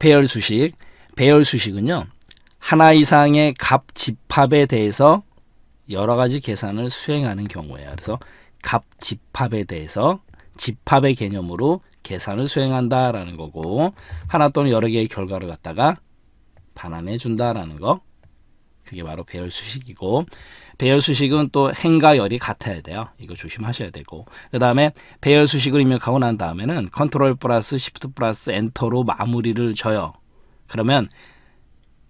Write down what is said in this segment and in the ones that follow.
배열 수식. 배열 수식은요. 하나 이상의 값 집합에 대해서 여러 가지 계산을 수행하는 경우예요. 그래서 값 집합에 대해서 집합의 개념으로 계산을 수행한다라는 거고 하나 또는 여러 개의 결과를 갖다가 반환해 준다라는 거. 그게 바로 배열 수식이고 배열 수식은 또 행과 열이 같아야 돼요. 이거 조심하셔야 되고 그 다음에 배열 수식을 입력하고 난 다음에는 컨트롤 플러스 시프트 플러스 엔터로 마무리를 줘요. 그러면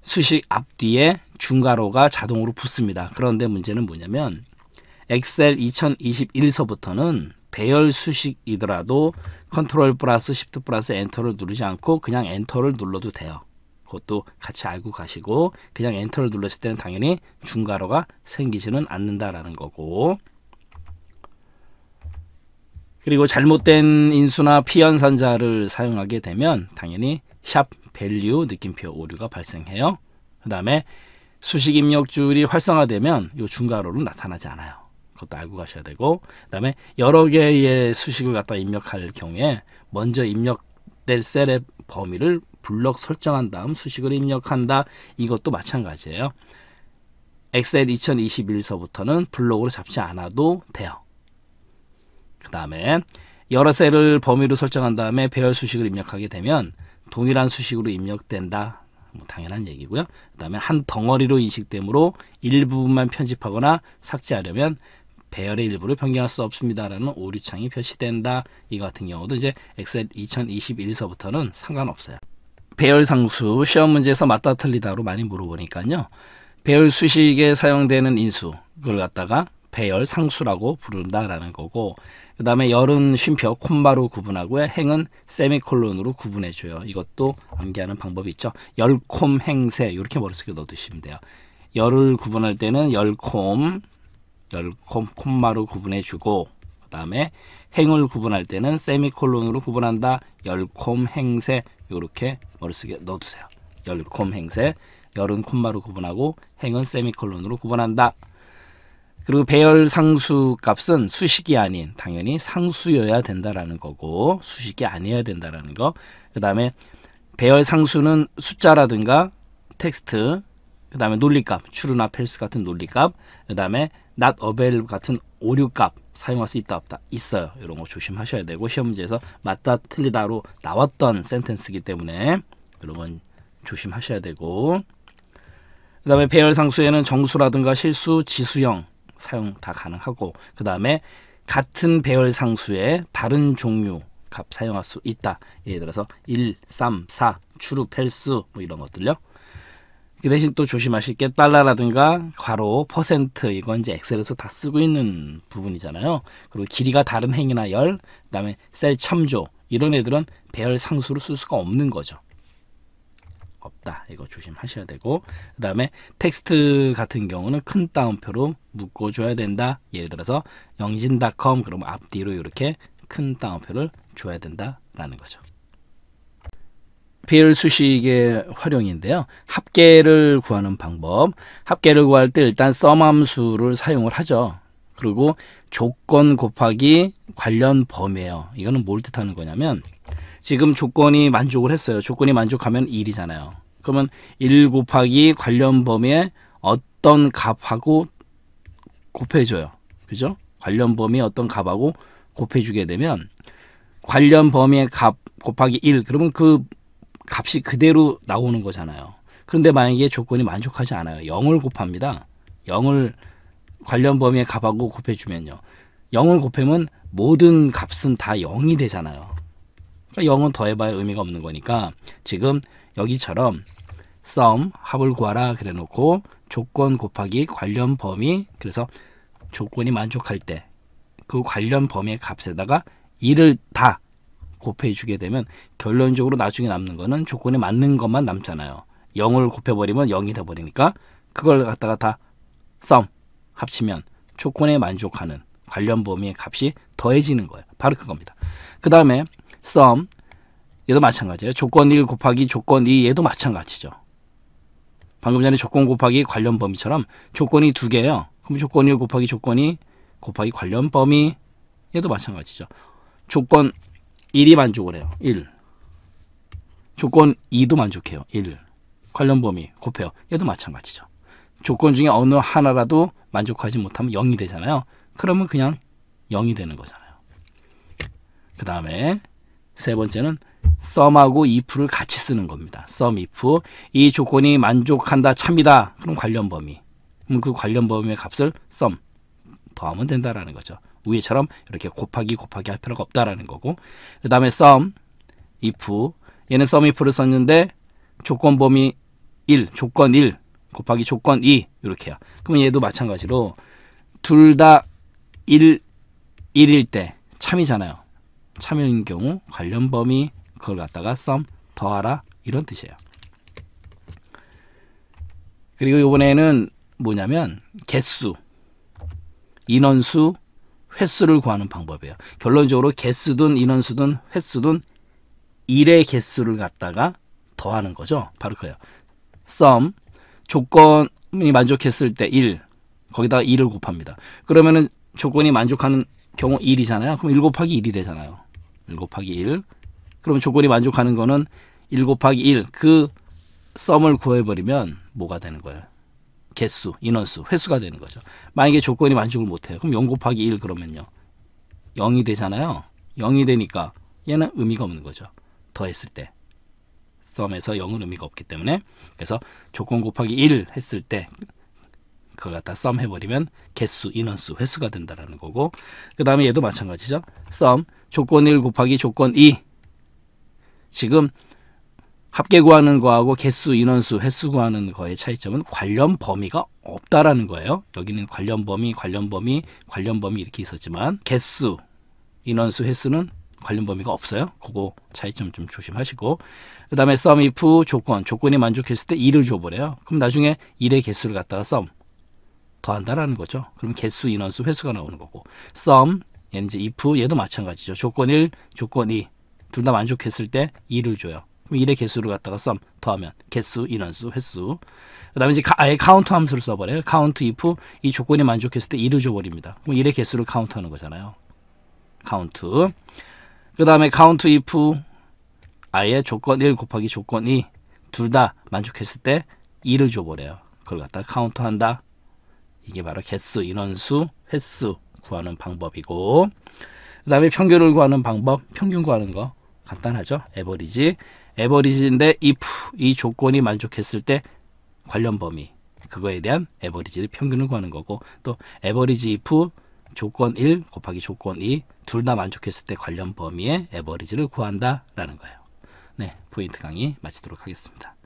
수식 앞뒤에 중괄호가 자동으로 붙습니다. 그런데 문제는 뭐냐면 엑셀 2021서부터는 배열 수식이더라도 컨트롤 플러스 시프트 플러스 엔터를 누르지 않고 그냥 엔터를 눌러도 돼요. 그것도 같이 알고 가시고 그냥 엔터를 눌렀을 때는 당연히 중괄호가 생기지는 않는다라는 거고 그리고 잘못된 인수나 피연산자를 사용하게 되면 당연히 샵 밸류 느낌표 오류가 발생해요. 그 다음에 수식 입력 줄이 활성화되면 이 중괄호로 나타나지 않아요. 그것도 알고 가셔야 되고 그 다음에 여러 개의 수식을 갖다 입력할 경우에 먼저 입력될 셀의 범위를 블럭 설정한 다음 수식을 입력한다. 이것도 마찬가지예요. 엑셀 2021서부터는 블록으로 잡지 않아도 돼요. 그 다음에 여러 셀을 범위로 설정한 다음에 배열 수식을 입력하게 되면 동일한 수식으로 입력된다. 뭐 당연한 얘기고요. 그 다음에 한 덩어리로 인식되므로 일부분만 편집하거나 삭제하려면 배열의 일부를 변경할 수 없습니다라는 오류창이 표시된다. 이 같은 경우도 이제 엑셀 2021서부터는 상관없어요. 배열 상수 시험 문제에서 맞다 틀리다로 많이 물어보니까요. 배열 수식에 사용되는 인수 그걸 갖다가 배열 상수라고 부른다라는 거고 그 다음에 열은 쉼표 콤마로 구분하고 요 행은 세미콜론으로 구분해줘요. 이것도 암기하는 방법이 있죠. 열 콤 행세 이렇게 머릿속에 넣어두시면 돼요. 열을 구분할 때는 열콤 열 콤 콤마로 구분해주고 그 다음에 행을 구분할 때는 세미콜론으로 구분한다. 열 콤 행세 이렇게 머릿속에 넣어두세요. 열곰 행세, 열은 콤마로 구분하고 행은 세미콜론으로 구분한다. 그리고 배열 상수 값은 수식이 아닌 당연히 상수여야 된다라는 거고 수식이 아니어야 된다라는 거. 그 다음에 배열 상수는 숫자라든가 텍스트, 그 다음에 논리값, 추루나 펠스 같은 논리값, 그 다음에 not a 같은 오류값, 사용할 수 있다 없다 있어요. 이런 거 조심하셔야 되고 시험 문제에서 맞다 틀리다로 나왔던 센텐스기 때문에 이런 건 조심하셔야 되고 그 다음에 배열상수에는 정수라든가 실수, 지수형 사용 다 가능하고 그 다음에 같은 배열상수에 다른 종류 값 사용할 수 있다. 예를 들어서 1, 3, 4, 추루, 펠수 뭐 이런 것들요. 그 대신 또 조심하실 게 달러라든가 괄호, 퍼센트 이건 이제 엑셀에서 다 쓰고 있는 부분이잖아요. 그리고 길이가 다른 행이나 열, 그다음에 셀 참조 이런 애들은 배열 상수를 쓸 수가 없는 거죠. 없다. 이거 조심하셔야 되고 그 다음에 텍스트 같은 경우는 큰 따옴표로 묶어줘야 된다. 예를 들어서 영진닷컴 그럼 앞뒤로 이렇게 큰 따옴표를 줘야 된다라는 거죠. FPL 수식의 활용인데요. 합계를 구하는 방법. 합계를 구할 때 일단 썸함수를 사용을 하죠. 그리고 조건 곱하기 관련 범위예요. 이거는 뭘 뜻하는 거냐면 지금 조건이 만족을 했어요. 조건이 만족하면 1이잖아요. 그러면 1 곱하기 관련 범위에 어떤 값하고 곱해줘요. 그죠? 관련 범위에 어떤 값하고 곱해주게 되면 관련 범위의 값 곱하기 1 그러면 그 값이 그대로 나오는 거잖아요. 그런데 만약에 조건이 만족하지 않아요. 0을 곱합니다. 0을 관련 범위에 값하고 곱해주면요. 0을 곱하면 모든 값은 다 0이 되잖아요. 그러니까 0은 더해봐야 의미가 없는 거니까 지금 여기처럼 sum 합을 구하라 그래 놓고 조건 곱하기 관련 범위 그래서 조건이 만족할 때 그 관련 범위의 값에다가 2를 다 곱해 주게 되면 결론적으로 나중에 남는 거는 조건에 맞는 것만 남잖아요. 0을 곱해 버리면 0이 돼 버리니까 그걸 갖다가 다 썸 합치면 조건에 만족하는 관련 범위의 값이 더해지는 거예요. 바로 그겁니다. 그 다음에 썸 얘도 마찬가지예요. 조건 1 곱하기 조건 2 얘도 마찬가지죠. 방금 전에 조건 곱하기 관련 범위처럼 조건이 두 개예요. 그럼 조건 1 곱하기 조건이 곱하기 관련 범위 얘도 마찬가지죠. 조건 1이 만족을 해요. 1. 조건 2도 만족해요. 1. 관련 범위 곱해요. 얘도 마찬가지죠. 조건 중에 어느 하나라도 만족하지 못하면 0이 되잖아요. 그러면 그냥 0이 되는 거잖아요. 그 다음에 세 번째는 썸하고 if를 같이 쓰는 겁니다. 썸 if 이 조건이 만족한다 참이다 그럼 관련 범위 그럼 그 관련 범위의 값을 썸 더하면 된다라는 거죠. 위에처럼 이렇게 곱하기 곱하기 할 필요가 없다라는 거고 그 다음에 sum, if 얘는 sum if를 썼는데 조건 범위 1, 조건 1 곱하기 조건 2 이렇게요. 그러면 얘도 마찬가지로 둘 다 1, 1일 때 참이잖아요. 참인 경우 관련 범위 그걸 갖다가 sum 더하라 이런 뜻이에요. 그리고 이번에는 뭐냐면 개수, 인원수, 횟수를 구하는 방법이에요. 결론적으로 개수든 인원수든 횟수든 일의 개수를 갖다가 더하는 거죠. 바로 그예요. sum 조건이 만족했을 때 1, 거기다가 2를 곱합니다. 그러면은 조건이 만족하는 경우 1이잖아요. 그럼 1 곱하기 1이 되잖아요. 1 곱하기 1. 그러면 조건이 만족하는 거는 1 곱하기 1. 그 썸을 구해버리면 뭐가 되는 거예요? 개수, 인원수, 횟수가 되는 거죠. 만약에 조건이 만족을 못해요. 그럼 0 곱하기 1 그러면요. 0이 되잖아요. 0이 되니까 얘는 의미가 없는 거죠. 더했을 때. 썸에서 0은 의미가 없기 때문에 그래서 조건 곱하기 1 했을 때 그걸 갖다 썸 해버리면 개수, 인원수, 횟수가 된다라는 거고 그 다음에 얘도 마찬가지죠. 썸 조건 1 곱하기 조건 2 지금 합계 구하는 거하고 개수, 인원수, 횟수 구하는 거의 차이점은 관련 범위가 없다라는 거예요. 여기는 관련 범위, 관련 범위, 관련 범위 이렇게 있었지만 개수, 인원수, 횟수는 관련 범위가 없어요. 그거 차이점 좀 조심하시고 그 다음에 썸, if, 조건, 조건이 만족했을 때 1을 줘버려요. 그럼 나중에 1의 개수를 갖다가 썸 더한다라는 거죠. 그럼 개수, 인원수, 횟수가 나오는 거고 썸, 얘는 이제 if, 얘도 마찬가지죠. 조건 1, 조건 2둘 다 만족했을 때 2를 줘요. 그럼 의 개수를 갖다가 썸 더하면 개수, 인원수, 횟수. 그다음에 이제 아예 카운트 함수를 써버려요. 카운트 if 이 조건이 만족했을 때 2를 줘버립니다. 그럼 일의 개수를 카운트하는 거잖아요. 카운트. 그다음에 카운트 if 아예 조건 1 곱하기 조건 2둘다 만족했을 때 2를 줘버려요. 그걸 갖다 가 카운트한다. 이게 바로 개수, 인원수, 횟수 구하는 방법이고 그 다음에 평균을 구하는 방법, 평균 구하는 거 간단하죠. 에버리지. 에버리지인데 if 이 조건이 만족했을 때 관련 범위 그거에 대한 에버리지를 평균을 구하는 거고 또 에버리지 if 조건 1 곱하기 조건 2 둘 다 만족했을 때 관련 범위의 에버리지를 구한다라는 거예요. 네, 포인트 강의 마치도록 하겠습니다.